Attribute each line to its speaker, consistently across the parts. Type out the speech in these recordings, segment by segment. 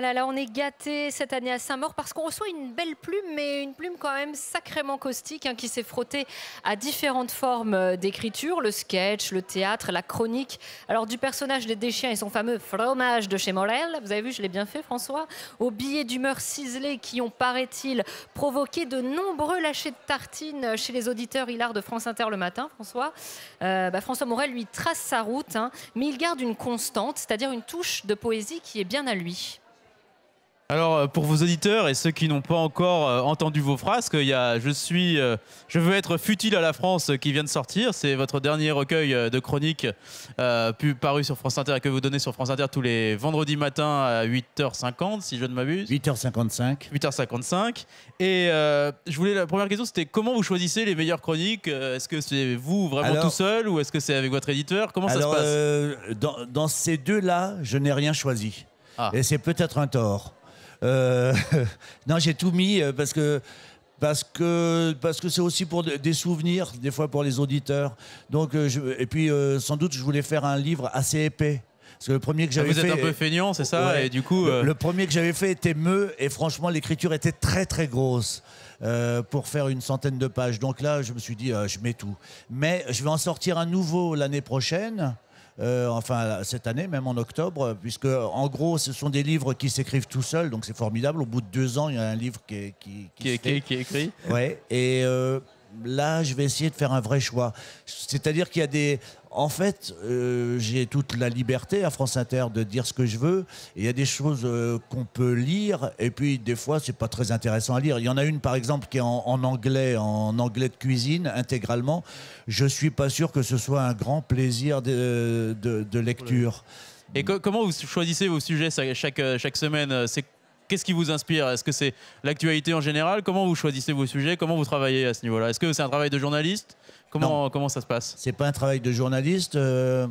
Speaker 1: Ah là on est gâté cette année à Saint-Maur parce qu'on reçoit une belle plume, mais une plume quand même sacrément caustique hein, qui s'est frottée à différentes formes euh, d'écriture, le sketch, le théâtre, la chronique. Alors du personnage des déchiens et son fameux fromage de chez Morel, vous avez vu, je l'ai bien fait François, aux billets d'humeur ciselés qui ont, paraît-il, provoqué de nombreux lâchers de tartines chez les auditeurs hilar de France Inter le matin, François. Euh, bah, François Morel lui trace sa route, hein, mais il garde une constante, c'est-à-dire une touche de poésie qui est bien à lui.
Speaker 2: Alors euh, pour vos auditeurs et ceux qui n'ont pas encore euh, entendu vos phrases, il y a Je suis euh, je veux être futile à la France qui vient de sortir, c'est votre dernier recueil de chroniques euh, paru sur France Inter et que vous donnez sur France Inter tous les vendredis matins à 8h50 si je ne m'abuse. 8h55. 8h55 et je voulais la première question c'était comment vous choisissez les meilleures chroniques Est-ce que c'est vous vraiment tout seul ou est-ce que c'est avec votre éditeur Comment ça
Speaker 3: se passe dans, ces deux-là, je n'ai rien choisi. Ah. Et c'est peut-être un tort. Euh, non, j'ai tout mis euh, parce que parce que parce que c'est aussi pour des souvenirs des fois pour les auditeurs. Donc euh, je, et puis sans doute je voulais faire un livre assez épais. Parce que le premier que ah, j'avais fait. Vous êtes un peu feignant,
Speaker 2: c'est ça Et du coup. Le,
Speaker 3: premier que j'avais fait était meux, et franchement, l'écriture était très très grosse pour faire une centaine de pages. Donc là, je me suis dit, je mets tout. Mais je vais en sortir un nouveau l'année prochaine. Euh, enfin cette année, même en octobre, puisque en gros, ce sont des livres qui s'écrivent tout seuls, donc c'est formidable. Au bout de deux ans, il y a un livre qui est, qui,
Speaker 2: est, écrit. Ouais,
Speaker 3: et euh, là, je vais essayer de faire un vrai choix. C'est-à-dire qu'il y a des en fait, euh, j'ai toute la liberté à France Inter de dire ce que je veux. Il y a des choses euh, qu'on peut lire, et puis des fois, c'est pas très intéressant à lire. Il y en a une, par exemple, qui est en, anglais, en anglais de cuisine intégralement. Je suis pas sûr que ce soit un grand plaisir de, lecture. Et comment vous
Speaker 2: choisissez vos sujets chaque, chaque semaine euh, Qu'est-ce qui vous inspire Est-ce que c'est l'actualité en général Comment vous choisissez vos sujets Comment vous travaillez à ce niveau-là Est-ce que c'est un travail de journaliste comment, ça
Speaker 3: se passe C'est pas un travail de journaliste. Je euh,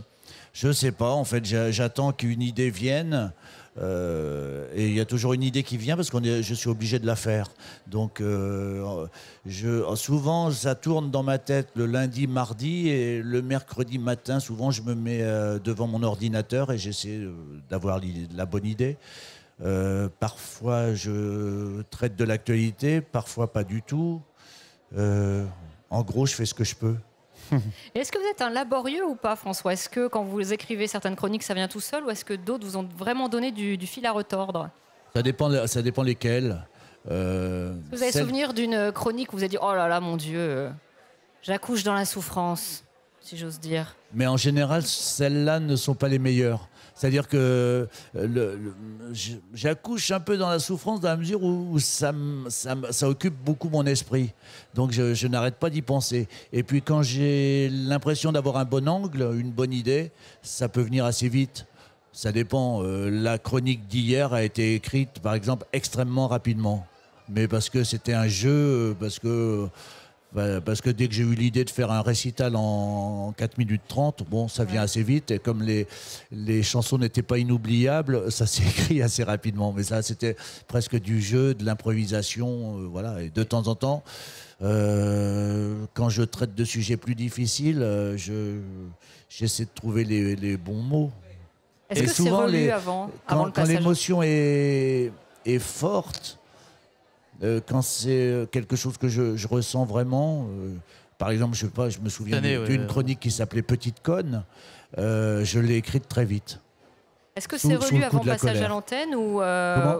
Speaker 3: je sais pas. En fait, j'attends qu'une idée vienne. Euh, et il y a toujours une idée qui vient parce que je suis obligé de la faire. Donc, euh, je, souvent, ça tourne dans ma tête le lundi, mardi et le mercredi matin. Souvent, je me mets devant mon ordinateur et j'essaie d'avoir la bonne idée. Euh, parfois, je traite de l'actualité, parfois pas du tout. Euh, en gros, je fais ce que je peux.
Speaker 1: Est-ce que vous êtes un laborieux ou pas, François Est-ce que quand vous écrivez certaines chroniques, ça vient tout seul ou est-ce que d'autres vous ont vraiment donné du, fil à retordre
Speaker 3: ça dépend, ça dépend lesquels. Euh, vous avez souvenir
Speaker 1: d'une chronique où vous avez dit Oh là là, mon Dieu, j'accouche dans la souffrance si j'ose dire.
Speaker 3: Mais en général, celles-là ne sont pas les meilleures. C'est-à-dire que euh, le, j'accouche un peu dans la souffrance dans la mesure où, ça, ça, ça, occupe beaucoup mon esprit. Donc je, je n'arrête pas d'y penser. Et puis quand j'ai l'impression d'avoir un bon angle, une bonne idée, ça peut venir assez vite. Ça dépend. Euh, la chronique d'hier a été écrite, par exemple, extrêmement rapidement. Mais parce que c'était un jeu, euh, parce que bah, parce que dès que j'ai eu l'idée de faire un récital en 4 minutes 30, bon, ça vient assez vite. Et comme les, les chansons n'étaient pas inoubliables, ça s'est écrit assez rapidement. Mais ça, c'était presque du jeu, de l'improvisation. Euh, voilà. Et de temps en temps, euh, quand je traite de sujets plus difficiles, euh, je, j'essaie de trouver les, les bons mots. Est-ce que c'est relu avant, quand, l'émotion est, est forte, euh, quand c'est euh, quelque chose que je, ressens vraiment, euh, par exemple, je sais pas, je me souviens d'une chronique qui s'appelait Petite conne. je l'ai écrite très vite.
Speaker 1: Est-ce que c'est relu avant passage à l'antenne ou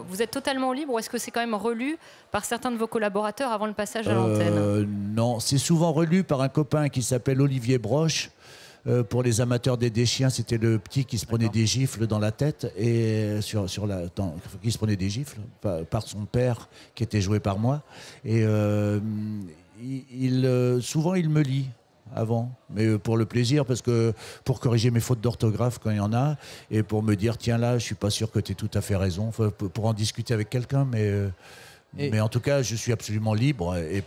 Speaker 1: vous êtes totalement libre ou est-ce que c'est quand même relu par certains de vos collaborateurs avant le passage à l'antenne
Speaker 3: Non, c'est souvent relu par un copain qui s'appelle Olivier Broche. Euh, pour les amateurs des, chiens, c'était le petit qui se prenait des gifles dans la tête et euh, sur, sur la, qui se prenait des gifles par, son père qui était joué par moi. Et euh, il, souvent, il me lit avant, mais pour le plaisir, parce que pour corriger mes fautes d'orthographe quand il y en a, et pour me dire, tiens là, je suis pas sûr que tu es tout à fait raison, pour en discuter avec quelqu'un, mais, mais en tout cas, je suis absolument libre, et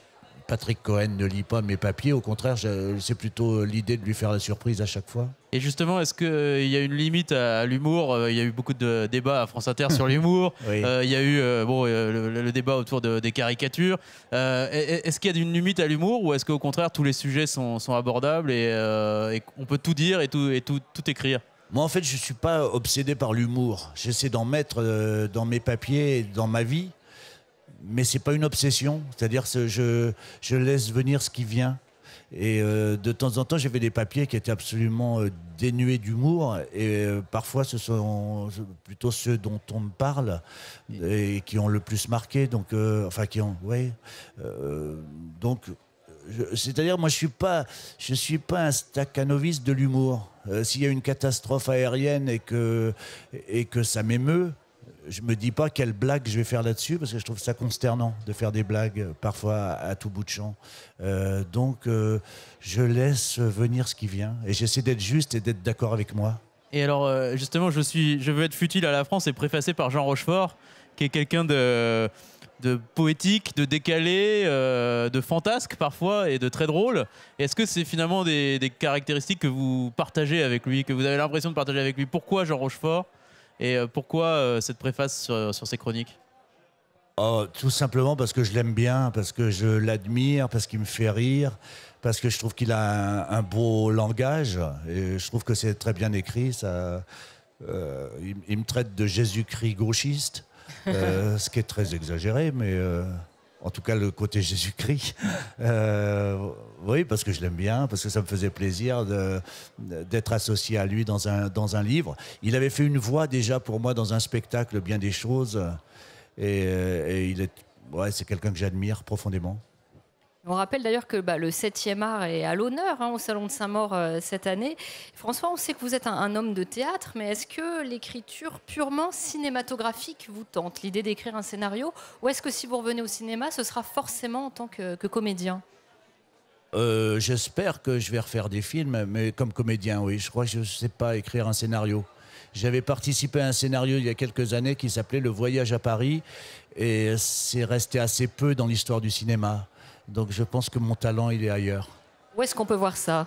Speaker 3: Patrick Cohen ne lit pas mes papiers. Au contraire, c'est plutôt l'idée de lui faire la surprise à chaque fois.
Speaker 2: Et justement, est-ce qu'il euh, y a une limite à, l'humour euh, Il y a eu beaucoup de débats à France Inter sur l'humour. Euh, il y a eu bon, le, débat autour de, des caricatures. est-ce qu'il y a une limite à l'humour ou est-ce qu'au contraire, tous les sujets sont, abordables et, on peut tout dire et tout, et tout, tout écrire
Speaker 3: moi, en fait, je ne suis pas obsédé par l'humour. J'essaie d'en mettre dans mes papiers, dans ma vie mais c'est pas une obsession. C'est-à-dire que je, je laisse venir ce qui vient. Et euh, de temps en temps, j'avais des papiers qui étaient absolument euh, dénués d'humour. Et euh, parfois, ce sont plutôt ceux dont on me parle et qui ont le plus marqué. Donc, enfin, qui ont. Oui. donc. C'est-à-dire, moi, je suis pas, je suis pas un stacanoviste de l'humour. S'il y a une catastrophe aérienne et que et que ça m'émeut, je me dis pas quelle blague je vais faire là-dessus parce que je trouve ça consternant de faire des blagues euh, parfois à, tout bout de champ. Euh, donc euh, je laisse venir ce qui vient et j'essaie d'être juste et d'être d'accord avec moi.
Speaker 2: Et alors justement, je veux être futile à la France et préfacé par Jean Rochefort, qui est quelqu'un de poétique, de décalé, de fantasque parfois et de très drôle. Est-ce que c'est finalement des, caractéristiques que vous partagez avec lui, que vous avez l'impression de partager avec lui Pourquoi Jean Rochefort et euh, pourquoi euh, cette préface sur, sur ces chroniques
Speaker 3: Oh, tout simplement parce que je l'aime bien, parce que je l'admire, parce qu'il me fait rire, parce que je trouve qu'il a un, beau langage. Et je trouve que c'est très bien écrit. Ça, euh, il, me traite de Jésus-Christ gauchiste, ce qui est très exagéré, mais en tout cas le côté Jésus-Christ. Euh, oui, parce que je l'aime bien, parce que ça me faisait plaisir d'être associé à lui dans un, dans un livre. Il avait fait une voix déjà pour moi dans un spectacle, bien des choses. Et, euh, il est, ouais, c'est quelqu'un que j'admire profondément.
Speaker 1: On rappelle d'ailleurs que bah, le 7e art est à l'honneur hein, au Salon de Saint-Maur euh, cette année. François, on sait que vous êtes un, homme de théâtre, mais est-ce que l'écriture purement cinématographique vous tente, l'idée d'écrire un scénario Ou est-ce que si vous revenez au cinéma, ce sera forcément en tant que, comédien
Speaker 3: euh, J'espère que je vais refaire des films, mais comme comédien, oui. Je crois que je ne sais pas écrire un scénario. J'avais participé à un scénario il y a quelques années qui s'appelait Le Voyage à Paris, et c'est resté assez peu dans l'histoire du cinéma. Donc je pense que mon talent, il est ailleurs.
Speaker 1: Où est-ce qu'on peut voir ça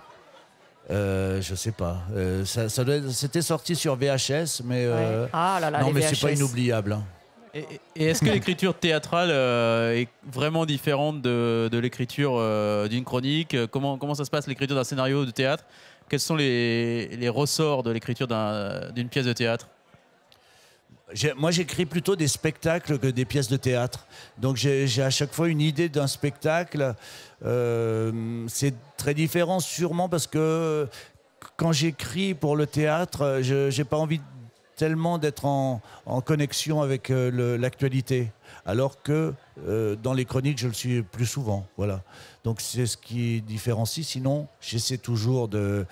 Speaker 3: Je euh, je sais pas. Euh, ça, C'était sorti sur VHS, mais euh, ah non, mais c'est pas inoubliable. Hein.
Speaker 2: Et, est-ce que l'écriture théâtrale est vraiment différente de, l'écriture d'une chronique comment, comment ça se passe l'écriture d'un scénario de théâtre Quels sont les, ressorts de l'écriture d'une pièce de théâtre
Speaker 3: moi, j'écris plutôt des spectacles que des pièces de théâtre. Donc, j'ai à chaque fois une idée d'un spectacle. Euh, c'est très différent, sûrement, parce que quand j'écris pour le théâtre, je n'ai pas envie tellement d'être en, connexion avec euh, l'actualité. Alors que euh, dans les chroniques, je le suis plus souvent. Voilà. Donc, c'est ce qui différencie. Sinon, j'essaie toujours de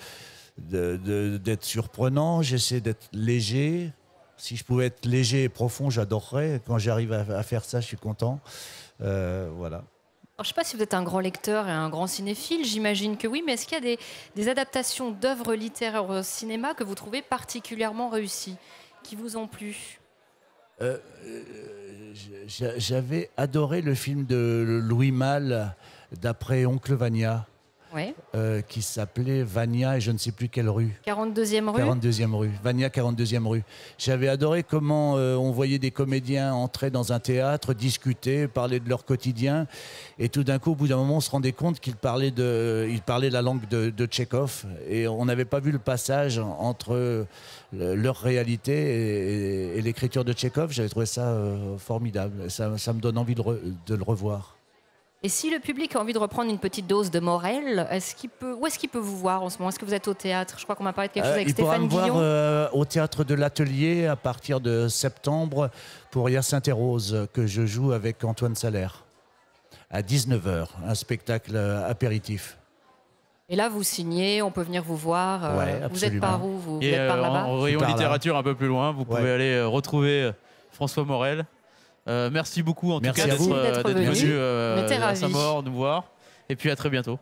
Speaker 3: d'être surprenant, j'essaie d'être léger, si je pouvais être léger et profond, j'adorerais. Quand j'arrive à, faire ça, je suis content. Euh, voilà.
Speaker 1: je ne sais pas si vous êtes un grand lecteur et un grand cinéphile, j'imagine que oui, mais est-ce qu'il y a des, adaptations d'œuvres littéraires au cinéma que vous trouvez particulièrement réussies, qui vous ont plu
Speaker 3: euh, euh, J'avais adoré le film de Louis Malle d'après Oncle Vania. Euh, qui s'appelait Vania et je ne sais plus quelle rue.
Speaker 1: 42e rue
Speaker 3: rue. Vania 42e rue. J'avais adoré comment euh, on voyait des comédiens entrer dans un théâtre, discuter, parler de leur quotidien. Et tout d'un coup, au bout d'un moment, on se rendait compte qu'ils parlaient, de, ils parlaient la langue de, de Tchékov. Et on n'avait pas vu le passage entre leur réalité et, l'écriture de Tchékov. J'avais trouvé ça euh, formidable. Ça, me donne envie de le revoir.
Speaker 1: Et si le public a envie de reprendre une petite dose de Morel, qu'il peut, où est-ce qu'il peut vous voir en ce moment Est-ce que vous êtes au théâtre Je crois qu'on m'a parlé de quelque chose euh, avec Stéphane pourra me Guillon. voir
Speaker 3: euh, au théâtre de l'Atelier à partir de septembre pour Hyacinthe et Rose que je joue avec Antoine Salaire à 19h, un spectacle euh, apéritif.
Speaker 1: Et là, vous signez, on peut venir vous voir. vous êtes par où Vous, êtes
Speaker 2: par là-bas En rayon littérature, un peu plus loin, vous pouvez aller retrouver François Morel, euh, merci beaucoup en tout cas d'être euh, venu euh, à, à Saint-Maur nous
Speaker 3: voir. Et puis à très bientôt.